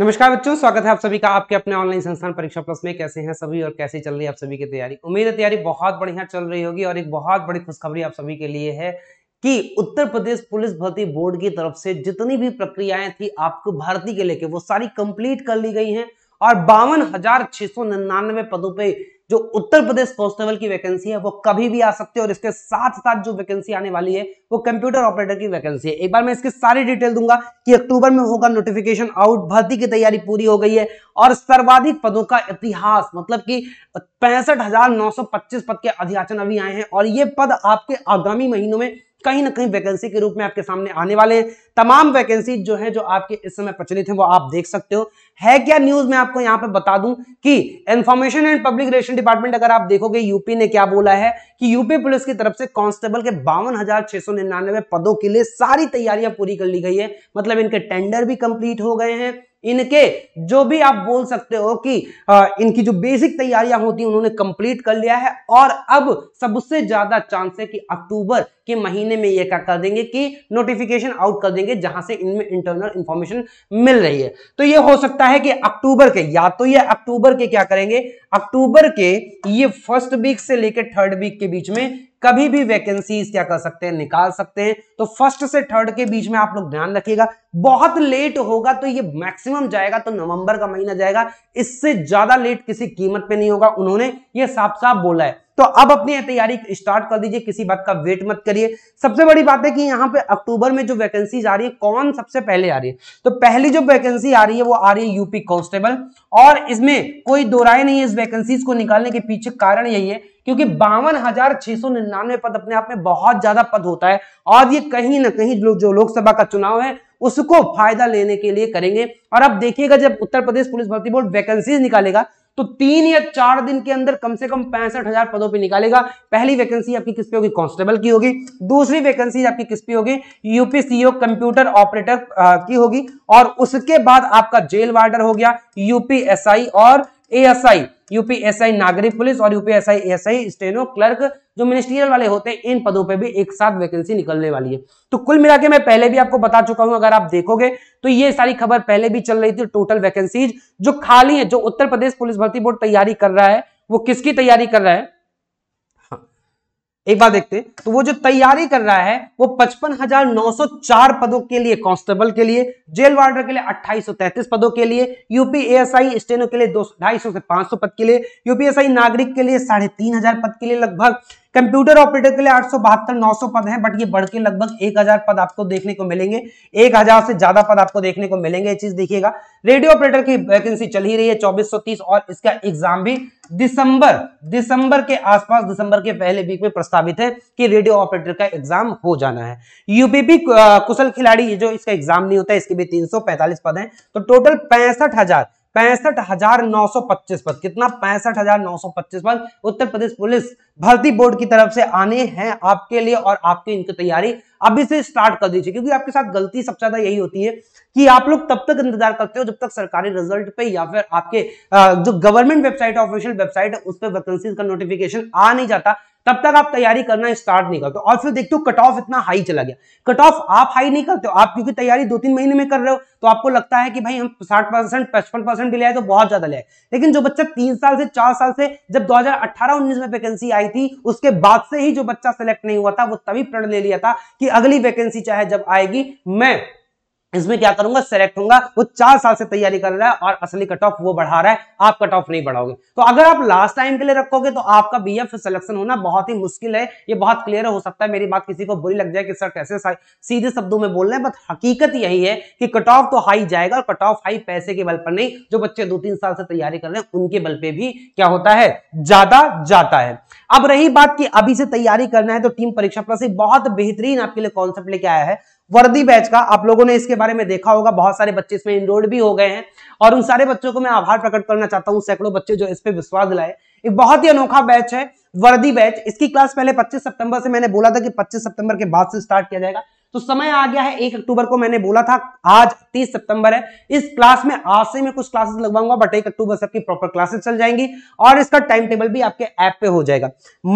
नमस्कार बच्चों स्वागत है आप सभी का आपके अपने ऑनलाइन संस्थान परीक्षा प्लस में कैसे हैं सभी और कैसे चल रही है आप सभी की तैयारी उम्मीद है तैयारी बहुत बढ़िया चल रही होगी और एक बहुत बड़ी खुशखबरी आप सभी के लिए है कि उत्तर प्रदेश पुलिस भर्ती बोर्ड की तरफ से जितनी भी प्रक्रियाएं थी आपको भर्ती के लेके वो सारी कंप्लीट कर ली गई है और बावन हजार सौ निन्यानवे पदों पर जो उत्तर प्रदेश कॉन्स्टेबल की वैकेंसी है वो कभी भी आ सकती है और इसके साथ साथ जो वैकेंसी आने वाली है वो कंप्यूटर ऑपरेटर की वैकेंसी है एक बार मैं इसकी सारी डिटेल दूंगा कि अक्टूबर में होगा नोटिफिकेशन आउट भर्ती की तैयारी पूरी हो गई है और सर्वाधिक पदों का इतिहास मतलब कि पैंसठ पद के अध्याचन अभी आए हैं और ये पद आपके आगामी महीनों में कहीं ना कहीं वैकेंसी के रूप में आपके सामने आने वाले हैं तमाम वैकेंसी जो है जो आपके इस समय प्रचलित हैं वो आप देख सकते हो है क्या न्यूज मैं आपको यहाँ पे बता दूं कि information and public relation department अगर आप देखोगे यूपी ने क्या बोला है कि यूपी पुलिस की तरफ से कांस्टेबल के बावन पदों के लिए सारी तैयारियां पूरी कर ली गई है मतलब इनके टेंडर भी कंप्लीट हो गए हैं इनके जो भी आप बोल सकते हो कि इनकी जो बेसिक तैयारियां होती हैं उन्होंने कंप्लीट कर लिया है और अब सबसे ज्यादा चांस है कि अक्टूबर के महीने में ये क्या कर देंगे कि नोटिफिकेशन आउट कर देंगे जहां से इनमें इंटरनल इंफॉर्मेशन मिल रही है तो ये हो सकता है कि अक्टूबर के या तो ये अक्टूबर के क्या करेंगे अक्टूबर के ये फर्स्ट वीक से लेकर थर्ड वीक के बीच में कभी भी वैकेंसीज क्या कर सकते हैं निकाल सकते हैं तो फर्स्ट से थर्ड के बीच में आप लोग ध्यान रखिएगा बहुत लेट होगा तो ये मैक्सिमम जाएगा तो नवंबर का महीना जाएगा इससे ज्यादा लेट किसी कीमत पे नहीं होगा उन्होंने ये साफ साफ बोला है तो अब अपनी तैयारी स्टार्ट कर दीजिए किसी बात का वेट मत करिए सबसे बड़ी बात है कि यहाँ पे अक्टूबर में जो वैकेंसी आ रही है कौन सबसे पहले आ रही है तो पहली जो वैकेंसी आ रही है वो आ रही है यूपी कांस्टेबल और इसमें कोई दो राय नहीं है इस वैकेंसी को निकालने के पीछे कारण यही है क्योंकि बावन हजार छह सौ निन्यानवे पद अपने आप में बहुत ज्यादा पद होता है और ये कहीं ना कहीं जो लोकसभा का चुनाव है उसको फायदा लेने के लिए करेंगे और अब देखिएगा जब उत्तर प्रदेश पुलिस भर्ती बोर्ड वैकेंसीज निकालेगा तो तीन या चार दिन के अंदर कम से कम पैंसठ हजार पदों पे निकालेगा पहली वैकेंसी आपकी किस पे होगी कांस्टेबल की होगी दूसरी वैकेंसी आपकी किस पे होगी यूपीसीओ कंप्यूटर ऑपरेटर की होगी और उसके बाद आपका जेल वार्डर हो गया यूपीएसआई और एएसआई यूपीएसआई नागरिक पुलिस और यूपीएसआई एएसआई स्टेनो क्लर्क जो मिनिस्ट्रियल वाले होते हैं इन पदों पे भी एक साथ वैकेंसी निकलने वाली है तो कुल मिला के मैं पहले भी आपको बता चुका हूं अगर आप देखोगे तो ये सारी खबर पहले भी चल रही थी टोटल वैकेंसीज जो खाली है जो उत्तर प्रदेश पुलिस भर्ती बोर्ड तैयारी कर रहा है वो किसकी तैयारी कर रहा है एक बार देखते हैं तो वो जो तैयारी कर रहा है वो 55,904 पदों के लिए कांस्टेबल के लिए जेल वार्डर के लिए 2833 पदों के लिए यूपी एएसआई स्टेनो के लिए दो ढाई से 500 पद के लिए यूपीएसआई नागरिक के लिए साढ़े तीन हजार पद के लिए लगभग कंप्यूटर ऑपरेटर के लिए आठ सौ बहत्तर नौ सौ पद हैं बट ये बढ़ के लगभग एक हजार पद आपको देखने को मिलेंगे एक हजार से ज्यादा पद आपको देखने को मिलेंगे ये चीज देखिएगा रेडियो ऑपरेटर की वैकेंसी चल ही रही है चौबीस सौ तीस और इसका एग्जाम भी दिसंबर दिसंबर के आसपास दिसंबर के पहले वीक में प्रस्तावित है कि रेडियो ऑपरेटर का एग्जाम हो जाना है यूपीपी कुशल खिलाड़ी जो इसका एग्जाम नहीं होता है इसके भी 345 पद हैं तो टोटल पैंसठ हजार पैंसठ हजार नौ सौ पच्चीस पद कितना पैंसठ हजार नौ सौ पच्चीस पद उत्तर प्रदेश पुलिस भर्ती बोर्ड की तरफ से आने हैं आपके लिए और आपकी इनकी तैयारी अभी से स्टार्ट कर दीजिए क्योंकि आपके साथ गलती सबसे ज्यादा यही होती है कि आप लोग तब तक इंतजार करते हो जब तक सरकारी रिजल्ट पे या फिर आपके जो गवर्नमेंट वेबसाइट ऑफिशियल वेबसाइट है उस पर वैकेंसीज का नोटिफिकेशन आ नहीं जाता तब तक आप तैयारी करना स्टार्ट नहीं करते और फिर देखते हो कट ऑफ इतना हाई चला गया कट ऑफ आप हाई नहीं करते हो आप क्योंकि तैयारी दो तीन महीने में कर रहे हो तो आपको लगता है कि भाई हम साठ परसेंट पचपन परसेंट भी लिया तो बहुत ज्यादा लिया लेकिन जो बच्चा तीन साल से चार साल से जब दो हजार में वैकेंसी आई थी उसके बाद से ही जो बच्चा सेलेक्ट नहीं हुआ था वो तभी प्रण ले लिया था कि अगली वैकेंसी चाहे जब आएगी मैं इसमें क्या करूंगा सेलेक्ट होगा वो चार साल से तैयारी कर रहा है और असली कट ऑफ वो बढ़ा रहा है आप कट ऑफ नहीं बढ़ाओगे तो अगर आप लास्ट टाइम के लिए रखोगे तो आपका बी एफ सिलेक्शन होना बहुत ही मुश्किल है ये बहुत क्लियर हो सकता है मेरी बात किसी को बुरी लग जाए कि सर कैसे सीधे शब्दों में बोल रहे हैं बट हकीकत यही है कि कट ऑफ तो हाई जाएगा और कट ऑफ हाई पैसे के बल पर नहीं जो बच्चे दो तीन साल से तैयारी कर रहे हैं उनके बल पर भी क्या होता है ज्यादा जाता है अब रही बात की अभी से तैयारी करना है तो टीम परीक्षा प्लस बहुत बेहतरीन आपके लिए कॉन्सेप्ट लेके आया है वर्दी बैच का आप लोगों ने इसके बारे में देखा होगा बहुत सारे बच्चे इसमें इनरोल्ड भी हो गए हैं और उन सारे बच्चों को मैं आभार प्रकट करना चाहता हूँ सैकड़ों बच्चे जो इस पर विश्वास दिलाए एक बहुत ही अनोखा बैच है वर्दी बैच इसकी क्लास पहले 25 सितंबर से मैंने बोला था कि 25 सितंबर के बाद से स्टार्ट किया जाएगा तो समय आ गया है एक अक्टूबर को मैंने बोला था आज 30 सितंबर है इस क्लास में आज से मैं कुछ क्लासेस लगवाऊंगा बट एक अक्टूबर से आपकी प्रॉपर क्लासेस चल जाएंगी और इसका टाइम टेबल भी आपके ऐप पे हो जाएगा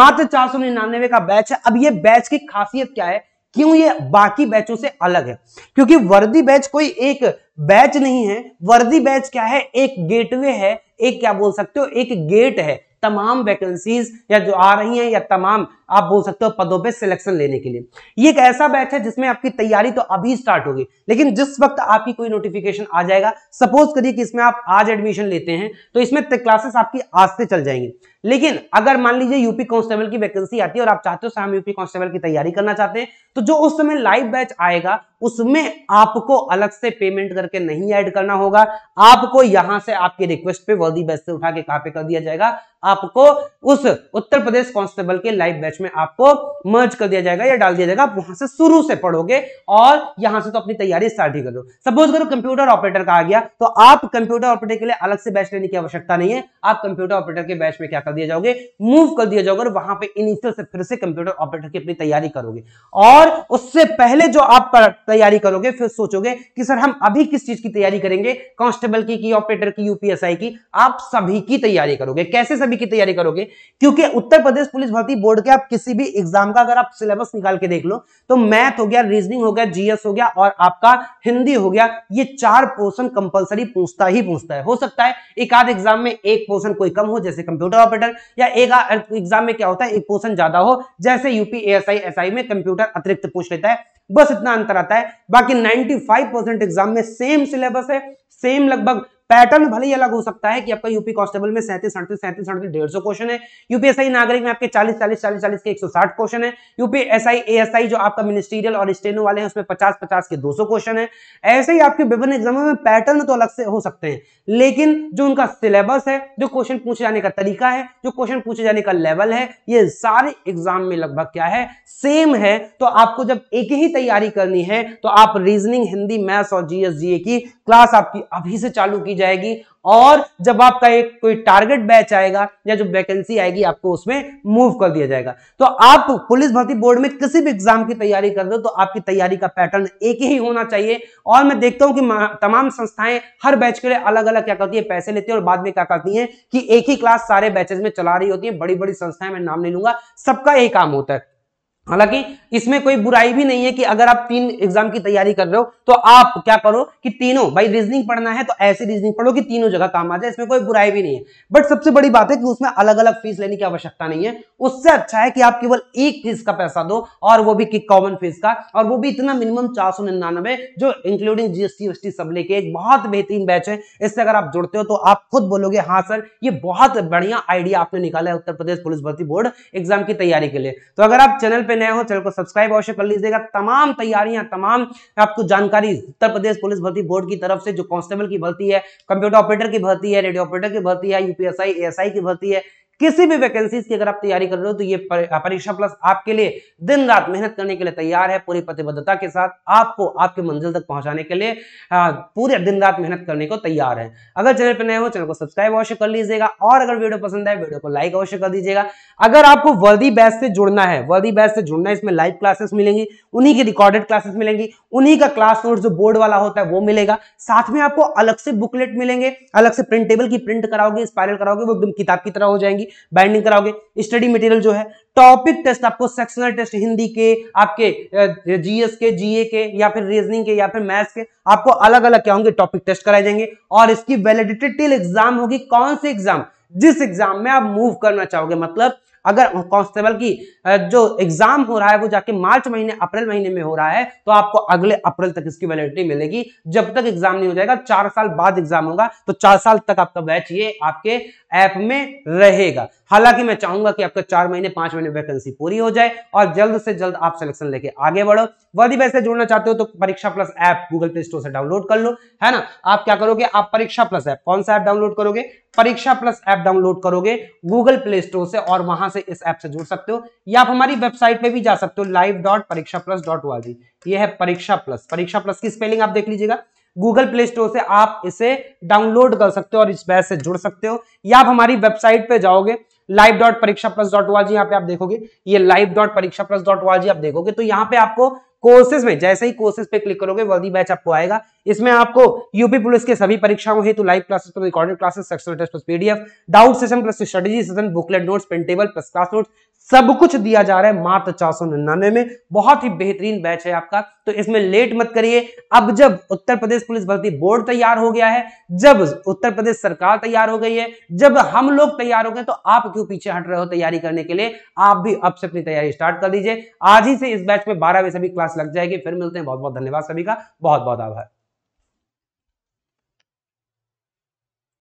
मात्र चार का बैच है अब ये बैच की खासियत क्या है क्यों ये बाकी बैचों से अलग है क्योंकि वर्दी बैच कोई एक बैच नहीं है वर्दी बैच क्या है एक गेटवे है एक क्या बोल सकते हो एक गेट है तमाम वैकेंसीज या जो आ रही हैं या तमाम आप बोल सकते हो पदों पे सिलेक्शन लेने के लिए ये एक ऐसा बैच है जिसमें आपकी तैयारी तो अभी स्टार्ट होगी लेकिन जिस वक्त आपकी कोई नोटिफिकेशन आ जाएगा सपोज करिए कि इसमें आप आज एडमिशन लेते हैं तो इसमें क्लासेस आपकी आज से चल जाएंगे लेकिन अगर मान लीजिए यूपी कांस्टेबल की वैकेंसी आती है और आप चाहते हो शाम यूपी कांस्टेबल की तैयारी करना चाहते हैं तो जो उस समय लाइव बैच आएगा उसमें आपको अलग से पेमेंट करके नहीं ऐड करना होगा आपको यहां से आपकी रिक्वेस्ट पे वर्दी बैच से उठा के कहां पे कर दिया जाएगा आपको उस उत्तर प्रदेश कांस्टेबल के लाइव बैच में आपको मर्ज कर दिया जाएगा या डाल दिया जाएगा आप वहां से शुरू से पढ़ोगे और यहां से तो अपनी तैयारी स्टार्ट ही करो सपोज करो कंप्यूटर ऑपरेटर का आ गया तो आप कंप्यूटर ऑपरेटर के लिए अलग से बैच लेने की आवश्यकता नहीं है आप कंप्यूटर ऑपरेटर के बैच में क्या कर दिया जाओगे मूव कर दिया जाओगे और वहां पे इनिशियल से फिर से कंप्यूटर ऑपरेटर की अपनी तैयारी करोगे और उससे पहले जो आप तैयारी करोगे फिर सोचोगे कि सर हम अभी किस चीज की तैयारी करेंगे कांस्टेबल की की ऑपरेटर की यूपीएसआई की आप सभी की तैयारी करोगे कैसे सभी की तैयारी करोगे क्योंकि उत्तर प्रदेश पुलिस भर्ती बोर्ड के आप किसी भी एग्जाम का अगर आप सिलेबस निकाल के देख लो तो मैथ हो गया रीजनिंग हो गया जीएस हो गया और आपका हिंदी हो गया ये चार पोर्सन कंपल्सरी पूछता ही पूछता है हो सकता है एक आध एग्जाम में एक पोर्सन कोई कम हो जैसे कंप्यूटर ऑपरेटर कंप्यूटर या एक एग्जाम में क्या होता है एक क्वेश्चन ज्यादा हो जैसे यूपी एस आई में कंप्यूटर अतिरिक्त पूछ लेता है बस इतना अंतर आता है बाकी 95 परसेंट एग्जाम में सेम सिलेबस है सेम लगभग पैटर्न भले ही अलग हो सकता है कि आपका यूपी कॉन्स्टेबल में सैंतीस अड़तीस सैंतीस अड़तीस डेढ़ सौ क्वेश्चन है यूपीएसआई नागरिक में आपके चालीस चालीस चालीस चालीस के एक सौ साठ क्वेश्चन है यूपीएसआई एएसआई जो आपका मिनिस्टीरियल और स्टेनो वाले हैं उसमें पचास पचास के दो सौ क्वेश्चन है ऐसे ही आपके विभिन्न एग्जामों में पैटर्न तो अलग से हो सकते हैं लेकिन जो उनका सिलेबस है जो क्वेश्चन पूछे जाने का तरीका है जो क्वेश्चन पूछे जाने का लेवल है ये सारे एग्जाम में लगभग क्या है सेम है तो आपको जब एक ही तैयारी करनी है तो आप रीजनिंग हिंदी मैथ्स और जीएस की क्लास आपकी अभी से चालू कीजिए जाएगी और जब आपका एक कोई टारगेट बैच आएगा या जो वैकेंसी आएगी आपको उसमें मूव कर दिया जाएगा तो आप पुलिस भर्ती बोर्ड में किसी भी एग्जाम की तैयारी कर रहे हो तो आपकी तैयारी का पैटर्न एक ही होना चाहिए और मैं देखता हूं कि तमाम संस्थाएं हर बैच के लिए अलग अलग क्या करती है पैसे लेती है और बाद में क्या करती है कि एक ही क्लास सारे बैचेज में चला रही होती है बड़ी बड़ी संस्थाएं मैं नाम नहीं लूंगा सबका यही काम होता है हालांकि इसमें कोई बुराई भी नहीं है कि अगर आप तीन एग्जाम की तैयारी कर रहे हो तो आप क्या करो कि तीनों भाई रीजनिंग पढ़ना है तो ऐसे रीजनिंग पढ़ो कि तीनों जगह काम आ जाए इसमें कोई बुराई भी नहीं है बट सबसे बड़ी बात है कि उसमें अलग अलग फीस लेने की आवश्यकता नहीं है उससे अच्छा है कि आप केवल एक फीस का पैसा दो और वो भी कॉमन फीस का और वो भी इतना मिनिमम चार सौ जो इंक्लूडिंग जीएसटी वीएसटी सब लेके एक बहुत बेहतरीन बैच है इससे अगर आप जुड़ते हो तो आप खुद बोलोगे हाँ सर ये बहुत बढ़िया आइडिया आपने निकाला है उत्तर प्रदेश पुलिस भर्ती बोर्ड एग्जाम की तैयारी के लिए तो अगर आप चैनल पर नए हो चैनल को सब्सक्राइब अवश्य कर लीजिएगा तमाम तैयारियां तमाम आपको जानकारी उत्तर प्रदेश पुलिस भर्ती बोर्ड की तरफ से जो कांस्टेबल की भर्ती है कंप्यूटर ऑपरेटर की भर्ती है रेडियो ऑपरेटर की भर्ती है यूपीएसआई एएसआई की भर्ती है किसी भी वैकेंसी की अगर आप तैयारी कर रहे हो तो ये परीक्षा प्लस आपके लिए दिन रात मेहनत करने के लिए तैयार है पूरी प्रतिबद्धता के साथ आपको आपके मंजिल तक पहुंचाने के लिए पूरे दिन रात मेहनत करने को तैयार है अगर चैनल पर नए हो चैनल को सब्सक्राइब अवश्य कर लीजिएगा और अगर वीडियो पसंद आए वीडियो को लाइक अवश्य कर दीजिएगा अगर आपको वर्दी बैच से जुड़ना है वर्दी बैच से जुड़ना है इसमें लाइव क्लासेस मिलेंगी उन्हीं की रिकॉर्डेड क्लासेस मिलेंगी उन्हीं का क्लास नोट जो बोर्ड वाला होता है वो मिलेगा साथ में आपको अलग से बुकलेट मिलेंगे अलग से प्रिंटेबल की प्रिंट कराओगे स्पायरल कराओगे वो एकदम किताब की तरह हो जाएंगी बाइंडिंग कराओगे स्टडी मटेरियल जो है टॉपिक टेस्ट आपको सेक्शनल टेस्ट हिंदी के आपके जीएस के जीए के या फिर रीजनिंग के या फिर मैथ्स के आपको अलग अलग क्या होंगे टॉपिक टेस्ट कराए जाएंगे और इसकी वैलिडिटी टिल एग्जाम होगी कौन सी एग्जाम जिस एग्जाम में आप मूव करना चाहोगे मतलब अगर कांस्टेबल की जो एग्जाम हो रहा है वो जाके मार्च महीने अप्रैल महीने में हो रहा है तो आपको अगले अप्रैल तक इसकी वैलिडिटी मिलेगी जब तक एग्जाम नहीं हो जाएगा चार साल बाद एग्जाम होगा तो चार साल तक आपका बैच ये आपके ऐप में रहेगा हालांकि मैं चाहूंगा कि आपका चार महीने पांच महीने वैकेंसी पूरी हो जाए और जल्द से जल्द आप सिलेक्शन लेके आगे बढ़ो यदि वैसे जुड़ना चाहते हो तो Pariksha plus app Google play store से डाउनलोड कर लो है ना आप क्या करोगे आप परीक्षा प्लस ऐप कौन सा ऐप डाउनलोड करोगे परीक्षा प्लस ऐप डाउनलोड करोगे गूगल प्ले स्टोर से और वहां वहां से इस ऐप से जुड़ सकते हो या आप हमारी वेबसाइट पे भी जा सकते हो live dot Pariksha plus dot O ये है परीक्षा प्लस परीक्षा प्लस की स्पेलिंग आप देख लीजिएगा गूगल प्ले स्टोर से आप इसे डाउनलोड कर सकते हो और इस बैच से जुड़ सकते हो या आप हमारी वेबसाइट पे जाओगे live dot Pariksha plus dot O यहाँ पे आप देखोगे ये live dot Pariksha plus dot O आप देखोगे तो यहाँ पे आपको कोर्सेज में जैसे ही कोर्सेज पे क्लिक करोगे वर्दी बैच आपको आएगा इसमें आपको यूपी पुलिस के सभी परीक्षाओं हेतु live classes recorded classes sectional test plus PDF doubt session plus strategy session booklet notes printable plus class notes सब कुछ दिया जा रहा है मात्र चार सौ निन्यानवे में बहुत ही बेहतरीन बैच है आपका तो इसमें लेट मत करिए अब जब उत्तर प्रदेश पुलिस भर्ती बोर्ड तैयार हो गया है जब उत्तर प्रदेश सरकार तैयार हो गई है जब हम लोग तैयार हो गए तो आप क्यों पीछे हट रहे हो तैयारी करने के लिए आप भी अब से अपनी तैयारी स्टार्ट कर दीजिए आज ही से इस बैच में बारह बजे सभी क्लास लग जाएगी फिर मिलते हैं बहुत बहुत धन्यवाद सभी का बहुत बहुत आभार